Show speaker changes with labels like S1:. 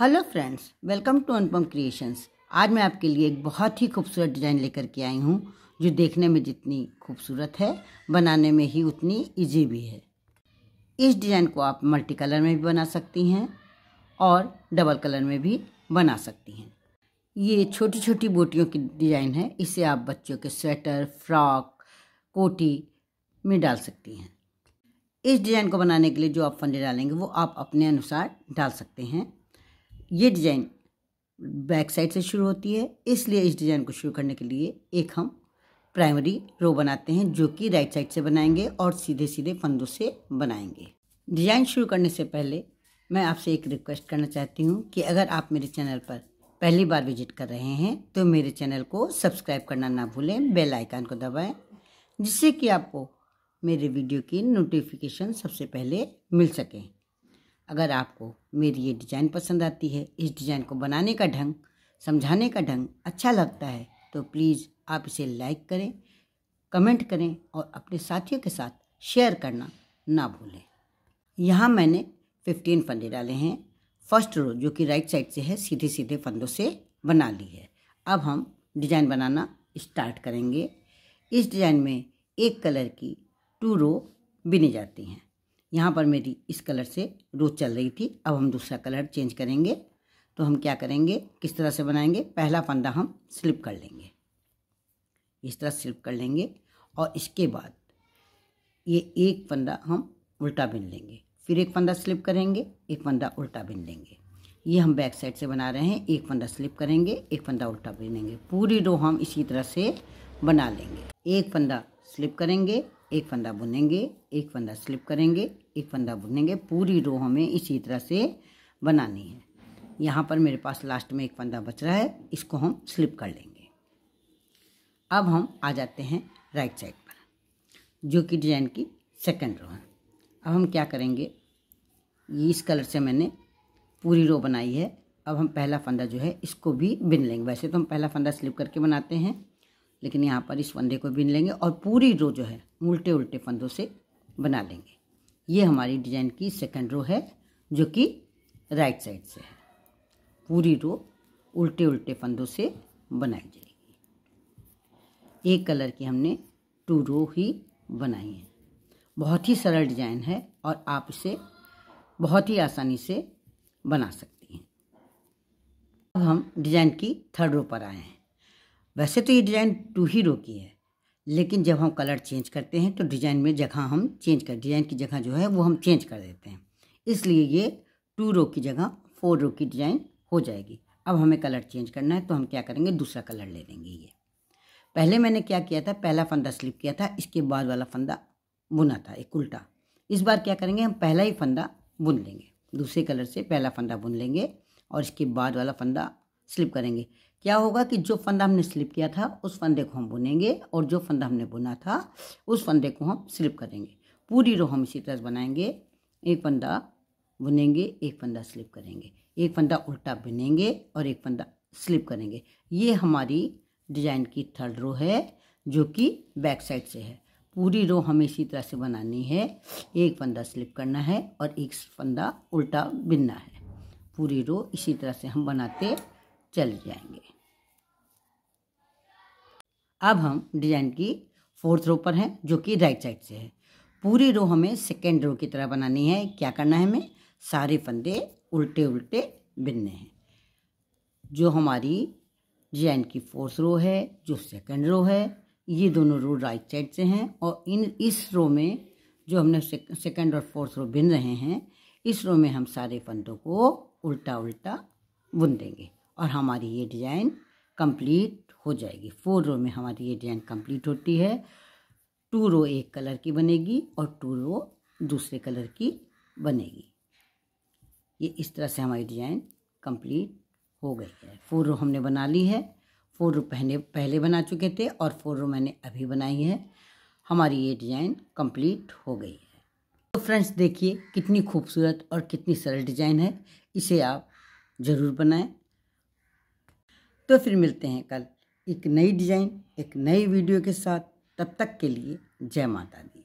S1: hello friends welcome to Anupam creations आज मैं आपके लिए एक बहुत ही खूबसूरत डिज़ाइन लेकर के आई हूँ जो देखने में जितनी खूबसूरत है बनाने में ही उतनी इजी भी है इस डिज़ाइन को आप मल्टी कलर में भी बना सकती हैं और डबल कलर में भी बना सकती हैं ये छोटी छोटी बोटियों की डिज़ाइन है इसे आप बच्चों के स्वेटर फ्रॉक कोटी में डाल सकती हैं इस डिज़ाइन को बनाने के लिए जो आप फंडे डालेंगे वो आप अपने अनुसार डाल सकते हैं ये डिज़ाइन बैक साइड से शुरू होती है इसलिए इस डिज़ाइन को शुरू करने के लिए एक हम प्राइमरी रो बनाते हैं जो कि राइट साइड से बनाएंगे और सीधे सीधे फंदों से बनाएंगे डिज़ाइन शुरू करने से पहले मैं आपसे एक रिक्वेस्ट करना चाहती हूँ कि अगर आप मेरे चैनल पर पहली बार विजिट कर रहे हैं तो मेरे चैनल को सब्सक्राइब करना ना भूलें बेल आइकन को दबाएं जिससे कि आपको मेरे वीडियो की नोटिफिकेशन सबसे पहले मिल सकें अगर आपको मेरी ये डिज़ाइन पसंद आती है इस डिज़ाइन को बनाने का ढंग समझाने का ढंग अच्छा लगता है तो प्लीज़ आप इसे लाइक करें कमेंट करें और अपने साथियों के साथ शेयर करना ना भूलें यहाँ मैंने फिफ्टीन फंदे डाले हैं फर्स्ट रो जो कि राइट साइड से है सीधे सीधे फंदों से बना ली है अब हम डिज़ाइन बनाना स्टार्ट करेंगे इस डिज़ाइन में एक कलर की टू रो बिनी जाती हैं यहाँ पर मेरी इस कलर से रोज चल रही थी अब हम दूसरा कलर चेंज करेंगे तो हम क्या करेंगे किस तरह से बनाएंगे पहला फंदा हम स्लिप कर लेंगे इस तरह स्लिप कर लेंगे और इसके बाद ये एक फंदा हम उल्टा बिन लेंगे फिर एक फंदा स्लिप करेंगे एक फंदा उल्टा बिन लेंगे ये हम बैक साइड से बना रहे हैं एक फंदा स्लिप करेंगे एक फंदा उल्टा बिनेंगे पूरी रो हम इसी तरह से बना लेंगे एक फंदा स्लिप करेंगे एक फंदा बुनेंगे एक फंदा स्लिप करेंगे एक फंदा बुनेंगे पूरी रो हमें इसी तरह से बनानी है यहाँ पर मेरे पास लास्ट में एक फंदा बच रहा है इसको हम स्लिप कर लेंगे अब हम आ जाते हैं राइट साइड पर जो कि डिजाइन की सेकंड रो है अब हम क्या करेंगे इस कलर से मैंने पूरी रो बनाई है अब हम पहला फंदा जो है इसको भी बिन लेंगे वैसे तो हम पहला फंदा स्लिप करके बनाते हैं लेकिन यहाँ पर इस फंदे को बिन लेंगे और पूरी रो जो है उल्टे उल्टे फंदों से बना लेंगे ये हमारी डिजाइन की सेकेंड रो है जो कि राइट साइड से है पूरी रो उल्टे उल्टे फंदों से बनाई जाएगी एक कलर की हमने टू रो ही बनाई है बहुत ही सरल डिजाइन है और आप इसे बहुत ही आसानी से बना सकती हैं अब हम डिजाइन की थर्ड रो पर आए हैं वैसे तो ये डिजाइन टू ही रो की है लेकिन जब हम कलर चेंज करते हैं तो डिजाइन में जगह हम चेंज कर डिजाइन की जगह जो है वो हम चेंज कर देते हैं इसलिए ये टू रो की जगह फोर रो की डिजाइन हो जाएगी अब हमें कलर चेंज करना है तो हम क्या करेंगे दूसरा कलर ले लेंगे ये पहले मैंने क्या किया था पहला फंदा स्लिप किया था इसके बाद वाला फंदा बुना था एक उल्टा इस बार क्या करेंगे हम पहला ही फंदा बुन लेंगे दूसरे कलर से पहला फंदा बुन लेंगे और इसके बाद वाला फंदा स्लिप करेंगे क्या होगा कि जो फंदा हमने स्लिप किया था उस फंदे को हम बुनेंगे और जो फंदा हमने बुना था उस फंदे को हम स्लिप करेंगे पूरी रो हम इसी तरह बनाएंगे एक फंदा बुनेंगे एक फंदा स्लिप करेंगे एक फंदा उल्टा बुनेंगे और एक फंदा स्लिप करेंगे ये हमारी डिजाइन की थर्ड रो है जो कि बैक साइड से है पूरी रो हमें इसी तरह से बनानी है एक फंदा स्लिप करना है और एक फंदा उल्टा बिनना है पूरी रो इसी तरह से हम बनाते चले जाएंगे अब हम डिजाइन की फोर्थ रो पर हैं जो कि राइट साइड से है पूरी रो हमें सेकेंड रो की तरह बनानी है क्या करना है हमें सारे फंदे उल्टे उल्टे बिनने हैं जो हमारी डिजाइन की फोर्थ रो है जो सेकेंड रो है ये दोनों रो राइट साइड से हैं और इन इस रो में जो हमने सेकेंड और फोर्थ रो बिन रहे हैं इस रो में हम सारे फंदों को उल्टा उल्टा बुन देंगे और हमारी ये डिजाइन कंप्लीट हो जाएगी फोर रो में हमारी ये डिजाइन कंप्लीट होती है टू रो एक कलर की बनेगी और टू रो दूसरे कलर की बनेगी ये इस तरह से हमारी डिजाइन कंप्लीट हो गई है फोर रो हमने बना ली है फोर रो पहले पहले बना चुके थे और फोर रो मैंने अभी बनाई है हमारी ये डिज़ाइन कंप्लीट हो गई है तो फ्रेंड्स देखिए कितनी खूबसूरत और कितनी सरल डिज़ाइन है इसे आप ज़रूर बनाएं तो फिर मिलते हैं कल एक नई डिज़ाइन एक नई वीडियो के साथ तब तक के लिए जय माता दी